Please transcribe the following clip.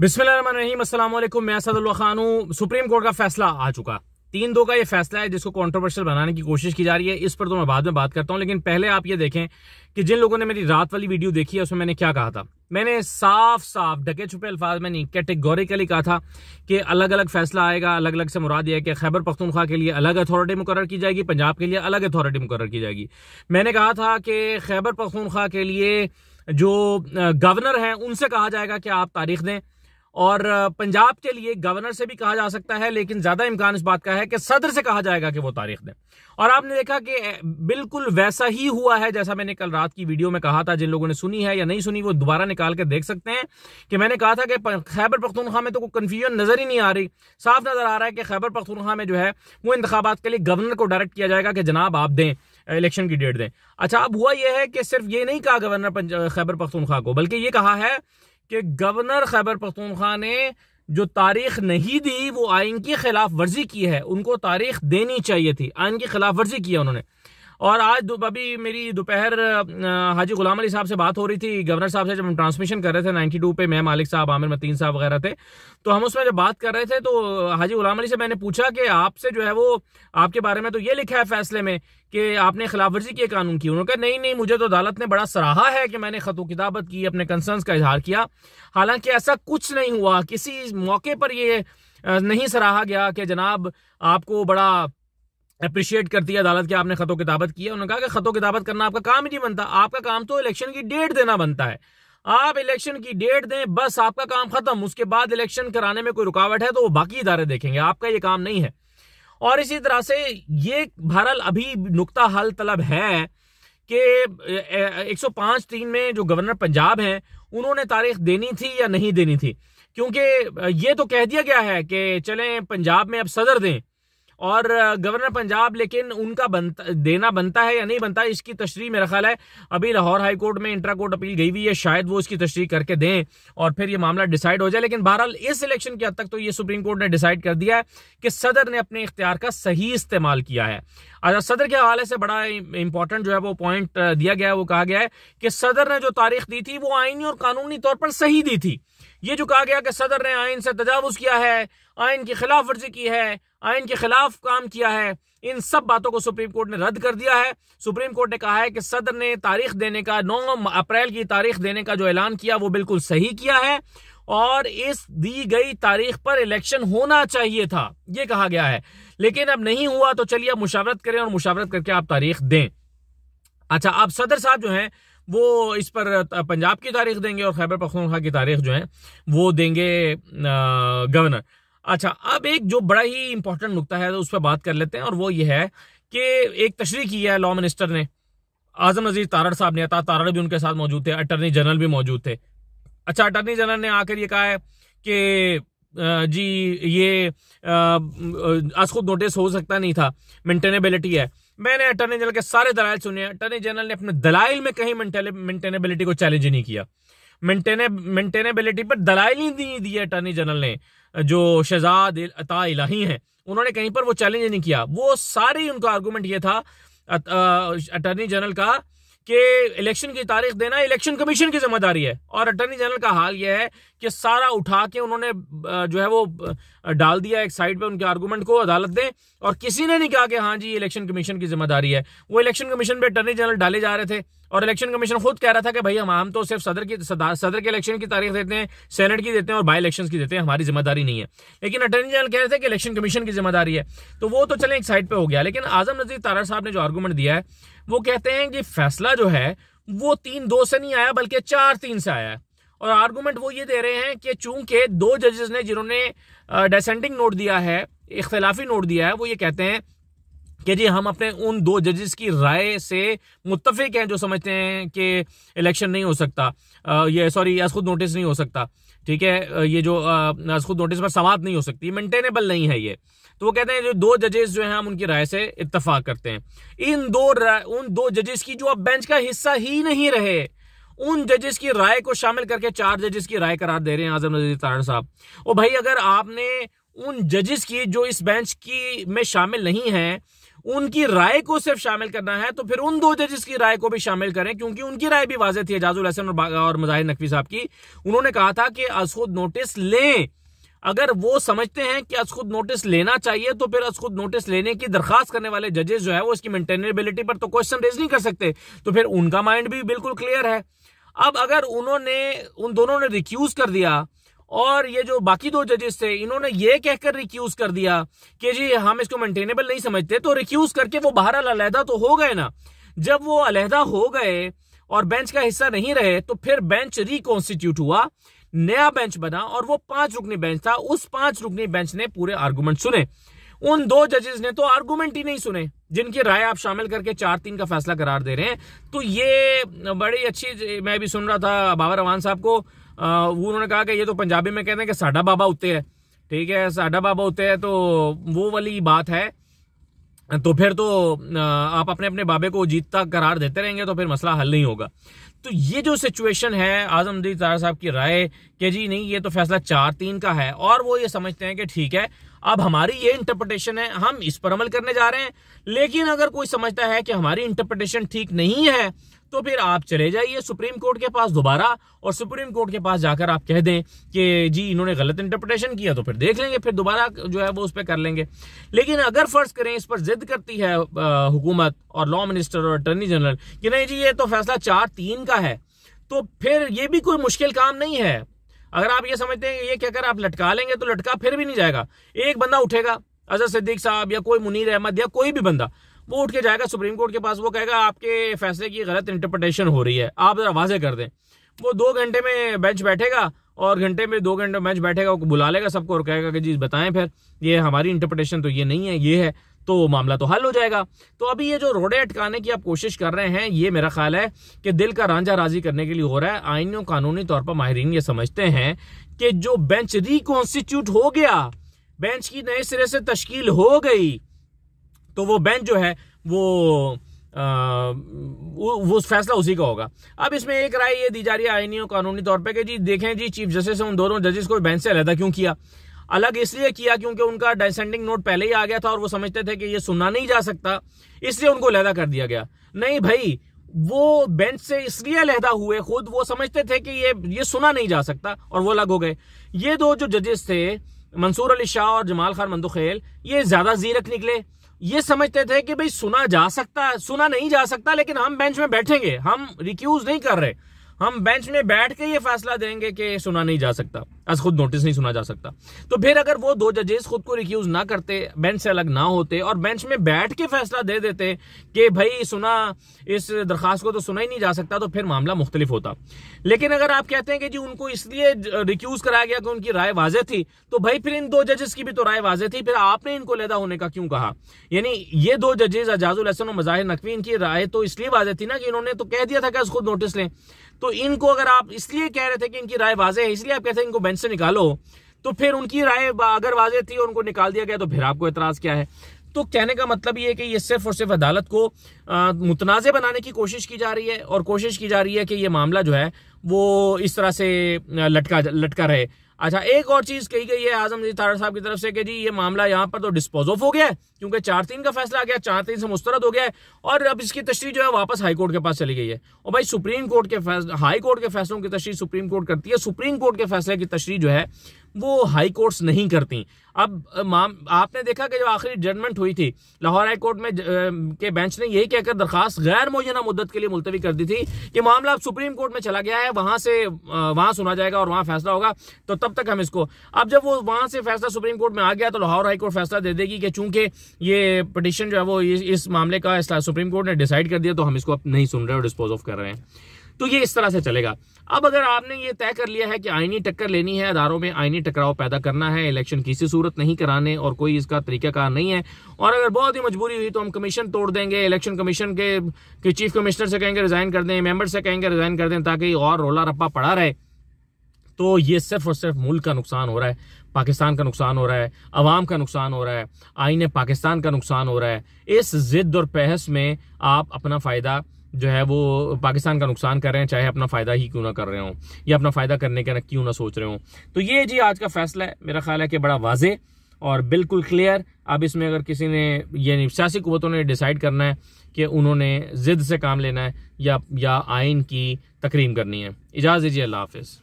बिस्मिल मैं supreme court का फैसला आ चुका तीन दो का ये फैसला है जिसको कंट्रोवर्शियल बनाने की कोशिश की जा रही है इस पर तो मैं बाद में बात करता हूँ लेकिन पहले आप ये देखें कि जिन लोगों ने मेरी रात वाली वीडियो देखी है उसमें मैंने क्या कहा था मैंने साफ साफ ढके छुपे अल्फाज में नहीं कैटेगोरिकली कहा था कि अलग अलग फैसला आएगा अलग अलग से मुराद यह कि खैबर पख्तनख्वा के लिए अलग अथॉरिटी मुकर की जाएगी पंजाब के लिए अलग अथॉरिटी मुकर की जाएगी मैंने कहा था कि खैबर पख्तनख्वा के लिए जो गवर्नर हैं उनसे कहा जाएगा कि आप तारीख दें और पंजाब के लिए गवर्नर से भी कहा जा सकता है लेकिन ज्यादा इम्कान इस बात का है कि सदर से कहा जाएगा कि वो तारीख दें और आपने देखा कि बिल्कुल वैसा ही हुआ है जैसा मैंने कल रात की वीडियो में कहा था जिन लोगों ने सुनी है या नहीं सुनी वो दोबारा निकाल के देख सकते हैं कि मैंने कहा था कि खैबर पख्तूनखा में तो कोई कन्फ्यूजन नजर ही नहीं आ रही साफ नजर आ रहा है कि खैबर पख्तूनखा में जो है वो इंतबात के लिए गवर्नर को डायरेक्ट किया जाएगा कि जनाब आप दें इलेक्शन की डेट दें अच्छा अब हुआ यह है कि सिर्फ ये नहीं कहा गवर्नर खैबर पख्तूनखा को बल्कि ये कहा है कि गवर्नर खैबर पख्तूनख्वा ने जो तारीख नहीं दी वो आइन की खिलाफ वर्जी की है उनको तारीख देनी चाहिए थी आइन की खिलाफ वर्जी की है उन्होंने और आज अभी मेरी दोपहर हाजी गुलाम अली साहब से बात हो रही थी गवर्नर साहब से जब हम ट्रांसमिशन कर रहे थे 92 पे मैं मालिक साहब आमिर मतीन साहब वगैरह थे तो हम उसमें जब बात कर रहे थे तो हाजी गुलाम अली से मैंने पूछा कि आपसे जो है वो आपके बारे में तो ये लिखा है फैसले में कि आपने खिलाफ वर्जी किए कानून की उन्होंने कहा नहीं नहीं मुझे तो अदालत ने बड़ा सराहा है कि मैंने खतों किताबत की अपने कंसर्न का इजहार किया हालांकि ऐसा कुछ नहीं हुआ किसी मौके पर ये नहीं सराहा गया कि जनाब आपको बड़ा अप्रिशिएट करती है अदालत की आपने खतों किताबत की है उन्होंने कहा कि खतों किताबत करना आपका काम ही नहीं बनता आपका काम तो इलेक्शन की डेट देना बनता है आप इलेक्शन की डेट दें बस आपका काम खत्म उसके बाद इलेक्शन कराने में कोई रुकावट है तो वो बाकी इदारे देखेंगे आपका ये काम नहीं है और इसी तरह से ये बहरहाल अभी नुकता हल तलब है कि 105 तीन में जो गवर्नर पंजाब हैं उन्होंने तारीख देनी थी या नहीं देनी थी क्योंकि ये तो कह दिया गया है कि चलें पंजाब में अब सदर दें और गवर्नर पंजाब लेकिन उनका बनता देना बनता है या नहीं बनता इसकी तशरी मेरा ख्याल है अभी लाहौर हाई कोर्ट में इंट्रा कोर्ट अपील गई हुई है शायद वो इसकी तशरी करके दें और फिर ये मामला डिसाइड हो जाए लेकिन बहरहाल इस इलेक्शन की हद तक तो ये सुप्रीम कोर्ट ने डिसाइड कर दिया है कि सदर ने अपने इख्तियार का सही इस्तेमाल किया है अच्छा सदर के हवाले से बड़ा इंपॉर्टेंट जो है वो पॉइंट दिया गया है वो कहा गया है कि सदर ने जो तारीख दी थी वो आइनी और कानूनी तौर पर सही दी थी ये जो कहा गया कि सदर ने आइन से तजावज़ किया है आइन की खिलाफ वर्जी की है आइन के खिलाफ काम किया है इन सब बातों को सुप्रीम कोर्ट ने रद्द कर दिया है सुप्रीम कोर्ट ने कहा है कि सदर ने तारीख देने का नौ अप्रैल की तारीख देने का जो ऐलान किया वो बिल्कुल सही किया है और इस दी गई तारीख पर इलेक्शन होना चाहिए था ये कहा गया है लेकिन अब नहीं हुआ तो चलिए अब मुशावरत करें और मुशावरत करके आप तारीख दें अच्छा आप सदर साहब जो हैं वो इस पर पंजाब की तारीख देंगे और खैबर पख्तूनख्वा की तारीख जो है वो देंगे गवर्नर अच्छा अब एक जो बड़ा ही इंपॉर्टेंट नुकता है तो उस पर बात कर लेते हैं और वो ये है कि एक तशरी की है लॉ मिनिस्टर ने आजम नजीर तारड़ साहब ने था तारड़ भी उनके साथ मौजूद थे अटर्नी जनरल भी मौजूद थे अच्छा अटर्नी जनरल ने आकर ये कहा है कि जी ये आज खुद नोटिस हो सकता नहीं था मेंटेनेबिलिटी है मैंने अटर्नी जनरल के सारे दलाल सुने अटर्नी जनरल ने अपने दलाइल में कहीं मेंटेनेबिलिटी को चैलेंज नहीं किया मेंटेनेबिलिटी पर दलाइल ही नहीं दी अटर्नी जनरल ने जो शहजाद अता इलाही हैं उन्होंने कहीं पर वो चैलेंज नहीं किया वो सारी उनका आर्गूमेंट ये था अटर्नी जनरल का कि इलेक्शन की तारीख देना इलेक्शन कमीशन की जिम्मेदारी है और अटर्नी जनरल का हाल यह है कि सारा उठा के उन्होंने जो है वो डाल दिया एक साइड पे उनके आर्गूमेंट को अदालत ने और किसी ने नहीं कहा कि हाँ जी इलेक्शन कमीशन की जिम्मेदारी है वो इलेक्शन कमीशन पे अटर्नी जनरल डाले जा रहे थे और इलेक्शन कमीशन खुद कह रहा था कि भाई हम आम तो सिर्फ सदर की सदर के इलेक्शन की तारीख देते हैं सेनेट की देते हैं और बाई इलेक्शन की देते हैं हमारी जिम्मेदारी नहीं है लेकिन अटॉर्नी जनरल कह रहे थे कि इलेक्शन कमीशन की जिम्मेदारी है तो वो तो चले एक साइड पर हो गया लेकिन आजम नजीर तारा साहब ने जो आर्गूमेंट दिया है वो कहते हैं कि फैसला जो है वो तीन दो से नहीं आया बल्कि चार तीन से आया है और आर्गूमेंट वो ये दे रहे हैं कि चूंकि दो जजेस ने जिन्होंने डिसेंडिंग नोट दिया है इख्तलाफी नोट दिया है वो ये कहते हैं कि जी हम अपने उन दो जजेस की राय से मुतफिक हैं जो समझते हैं कि इलेक्शन नहीं हो सकता ये सॉरी खुद नोटिस नहीं हो सकता ठीक है ये जो खुद नोटिस पर समाप्त नहीं हो सकती मेंटेनेबल नहीं है ये तो वो कहते हैं जो दो जजेस जो हैं हम उनकी राय से इतफाक करते हैं इन दो उन दो जजेस की जो अब बेंच का हिस्सा ही नहीं रहे उन जजेस की राय को शामिल करके चार जजेस की राय करार दे रहे हैं आजम नजीर तारण साहब और भाई अगर आपने उन जजेस की जो इस बेंच की में शामिल नहीं है उनकी राय को सिर्फ शामिल करना है तो फिर उन दो जजेस की राय को भी शामिल करें क्योंकि उनकी राय भी वाजे थी एजाजुल हसन और, और मजाहिर नकवी साहब की उन्होंने कहा था कि असखुद नोटिस लें अगर वो समझते हैं कि असखुद नोटिस लेना चाहिए तो फिर असखुद नोटिस लेने की दरखास्त करने वाले जजेस जो है वो इसकी मेंटेनेबिलिटी पर तो क्वेश्चन रेज नहीं कर सकते तो फिर उनका माइंड भी बिल्कुल क्लियर है अब अगर उन्होंने उन दोनों ने रिक्यूज कर दिया और ये जो बाकी दो जजेस थे इन्होंने ये कहकर रिक्यूज कर दिया कि जी हम इसको मेंटेनेबल नहीं समझते तो रिक्यूज करके वो बाहर अलहदा तो हो गए ना जब वो अलहदा हो गए और बेंच का हिस्सा नहीं रहे तो फिर बेंच रिकॉन्स्टिट्यूट हुआ नया बेंच बना और वो पांच रुकनी बेंच था उस पांच रुकनी बेंच ने पूरे आर्गूमेंट सुने उन दो जजेस ने तो आर्गूमेंट ही नहीं सुने जिनकी राय आप शामिल करके चार तीन का फैसला करार दे रहे हैं तो ये बड़ी अच्छी मैं भी सुन रहा था बाबा रवान साहब को उन्होंने कहा कि ये तो पंजाबी में कहते हैं कि साडा बाबा उत्ते है ठीक है साडा बाबा उत्ते है तो वो वाली बात है तो फिर तो आप अपने अपने बाबे को जीतता करार देते रहेंगे तो फिर मसला हल नहीं होगा तो ये जो सिचुएशन है आजम दीदार साहब की राय कि जी नहीं ये तो फैसला चार तीन का है और वो ये समझते हैं कि ठीक है अब हमारी ये इंटरप्रिटेशन है हम इस पर अमल करने जा रहे हैं लेकिन अगर कोई समझता है कि हमारी इंटरप्रिटेशन ठीक नहीं है तो फिर आप चले जाइए सुप्रीम कोर्ट के पास दोबारा और सुप्रीम कोर्ट के पास जाकर आप कह दें कि जी इन्होंने गलत इंटरप्रिटेशन किया तो फिर देख लेंगे फिर दोबारा जो है वो उस पर कर लेंगे लेकिन अगर फर्ज करें इस पर जिद करती है हुकूमत और लॉ मिनिस्टर और अटर्नी जनरल कि नहीं जी ये तो फैसला चार तीन का है तो फिर ये भी कोई मुश्किल काम नहीं है अगर आप ये समझते हैं ये कहकर आप लटका लेंगे तो लटका फिर भी नहीं जाएगा एक बंदा उठेगा अजहर सिद्दीक साहब या कोई मुनीर अहमद या कोई भी बंदा वो उठ के जाएगा सुप्रीम कोर्ट के पास वो कहेगा आपके फैसले की गलत इंटरप्रटेशन हो रही है आप जरा वाजे कर दें वो दो घंटे में बेंच बैठेगा और घंटे में दो घंटे बेंच बैठेगा वो बुला लेगा सबको और कहेगा कि जी बताएं फिर ये हमारी इंटरप्रटेशन तो ये नहीं है ये है तो वो मामला तो हल हो जाएगा तो अभी ये जो रोडे अटकाने की आप कोशिश कर रहे हैं ये मेरा ख्याल है कि दिल का रांझा राजी करने के लिए हो रहा है आइन कानूनी तौर पर माहरीन ये समझते हैं कि जो बेंच रिकॉन्स्टिट्यूट हो गया बेंच की नए सिरे से तश्कील हो गई तो वो बेंच जो है वो आ, वो फैसला उसी का होगा अब इसमें एक राय ये दी जा रही है आईनी और कानूनी तौर पे कि जी देखें जी चीफ जस्टिस उन दोनों जजेस को बेंच से अलहदा क्यों किया अलग इसलिए किया क्योंकि उनका डिसेंडिंग नोट पहले ही आ गया था और वो समझते थे कि ये सुना नहीं जा सकता इसलिए उनको लहदा कर दिया गया नहीं भाई वो बेंच से इसलिए लहदा हुए खुद वो समझते थे कि ये ये सुना नहीं जा सकता और वो अलग हो गए ये दो जो जजेस थे मंसूर अली शाह और जमाल खान मंदुखेल ये ज्यादा जीरक निकले ये समझते थे कि भाई सुना जा सकता सुना नहीं जा सकता लेकिन हम बेंच में बैठेंगे हम रिक्यूज नहीं कर रहे हम बेंच में बैठ के ये फैसला देंगे कि सुना नहीं जा सकता आज खुद नोटिस नहीं सुना जा सकता तो फिर अगर वो दो जजेस खुद को रिक्यूज ना करते बेंच से अलग ना होते और बेंच में बैठ के फैसला दे देते कि भाई सुना इस दरखास्त को तो सुना ही नहीं जा सकता तो फिर मामला मुख्तलिफ होता लेकिन अगर आप कहते हैं कि जी उनको इसलिए रिक्यूज कराया गया कि उनकी राय वाजे थी तो भाई फिर इन दो जजेस की भी तो राय वाजे थी फिर आपने इनको लेदा होने का क्यों कहा यानी ये दो जजेस अजाजुल हसन और मजाहिर नकवी इनकी राय तो इसलिए वाजे थी ना कि इन्होंने तो कह दिया था कि खुद नोटिस लें तो इनको अगर आप इसलिए कह रहे थे कि इनकी राय वाजे है इसलिए आप कहते हैं इनको बेंच से निकालो तो फिर उनकी राय अगर वाजे थी और उनको निकाल दिया गया तो फिर आपको एतराज क्या है तो कहने का मतलब ये है कि ये सिर्फ और सिर्फ अदालत को मुतनाज़ बनाने की कोशिश की जा रही है और कोशिश की जा रही है कि ये मामला जो है वो इस तरह से लटका लटका रहे अच्छा एक और चीज कही गई है आजम जी थारा साहब की तरफ से कि जी ये मामला यहाँ पर तो डिस्पोज ऑफ हो गया है क्योंकि चार तीन का फैसला आ गया चार तीन से मुस्तरद हो गया है और अब इसकी तस्वीर जो है वापस हाई कोर्ट के पास चली गई है और भाई सुप्रीम कोर्ट के फैसले हाई कोर्ट के फैसलों की तस्वीर सुप्रीम कोर्ट करती है सुप्रीम कोर्ट के फैसले की तशरी जो है वो हाई कोर्ट्स नहीं करती अब माम आपने देखा कि जो आखिरी जजमेंट हुई थी लाहौर हाई कोर्ट में ज, के बेंच ने यही कहकर दरखास्त गैर मुजना मुद्दत के लिए मुलतवी कर दी थी कि मामला अब सुप्रीम कोर्ट में चला गया है वहां से वहां सुना जाएगा और वहां फैसला होगा तो तब कब तक हम इसको अब जब वो वहां से फैसला सुप्रीम कोर्ट में आ गया तो लाहौर हाई कोर्ट फैसला दे देगी कि चूंकि ये पटिशन जो है वो इस मामले का सुप्रीम कोर्ट ने डिसाइड कर दिया तो हम इसको अब नहीं सुन रहे और डिस्पोज ऑफ कर रहे हैं तो ये इस तरह से चलेगा अब अगर आपने ये तय कर लिया है कि आईनी टक्कर लेनी है अदारों में आईनी टकराव पैदा करना है इलेक्शन किसी सूरत नहीं कराने और कोई इसका तरीकाकार नहीं है और अगर बहुत ही मजबूरी हुई तो हम कमीशन तोड़ देंगे इलेक्शन कमीशन के, के चीफ कमिश्नर से कहेंगे रिजाइन कर दें मेंबर से कहेंगे रिजाइन कर दें ताकि और रोला रप्पा पड़ा रहे तो ये सिर्फ और सिर्फ मुल्क का नुकसान हो रहा है पाकिस्तान का नुकसान हो रहा है अवाम का नुकसान हो रहा है आइन पाकिस्तान का नुकसान हो रहा है इस जिद और बहस में आप अपना फ़ायदा जो है वो पाकिस्तान का नुकसान कर रहे हैं चाहे अपना फ़ायदा ही क्यों ना कर रहे हों या अपना फ़ायदा करने का क्यों ना सोच रहे हों तो ये जी आज का फैसला है मेरा ख्याल है कि बड़ा वाजे और बिल्कुल क्लियर अब इसमें अगर किसी ने यानी सियासी कुतों ने डिसाइड करना है कि उन्होंने ज़िद से काम लेना है या या आइन की तकरीम करनी है इजाज़त दीजिए अल्लाह हाफिज़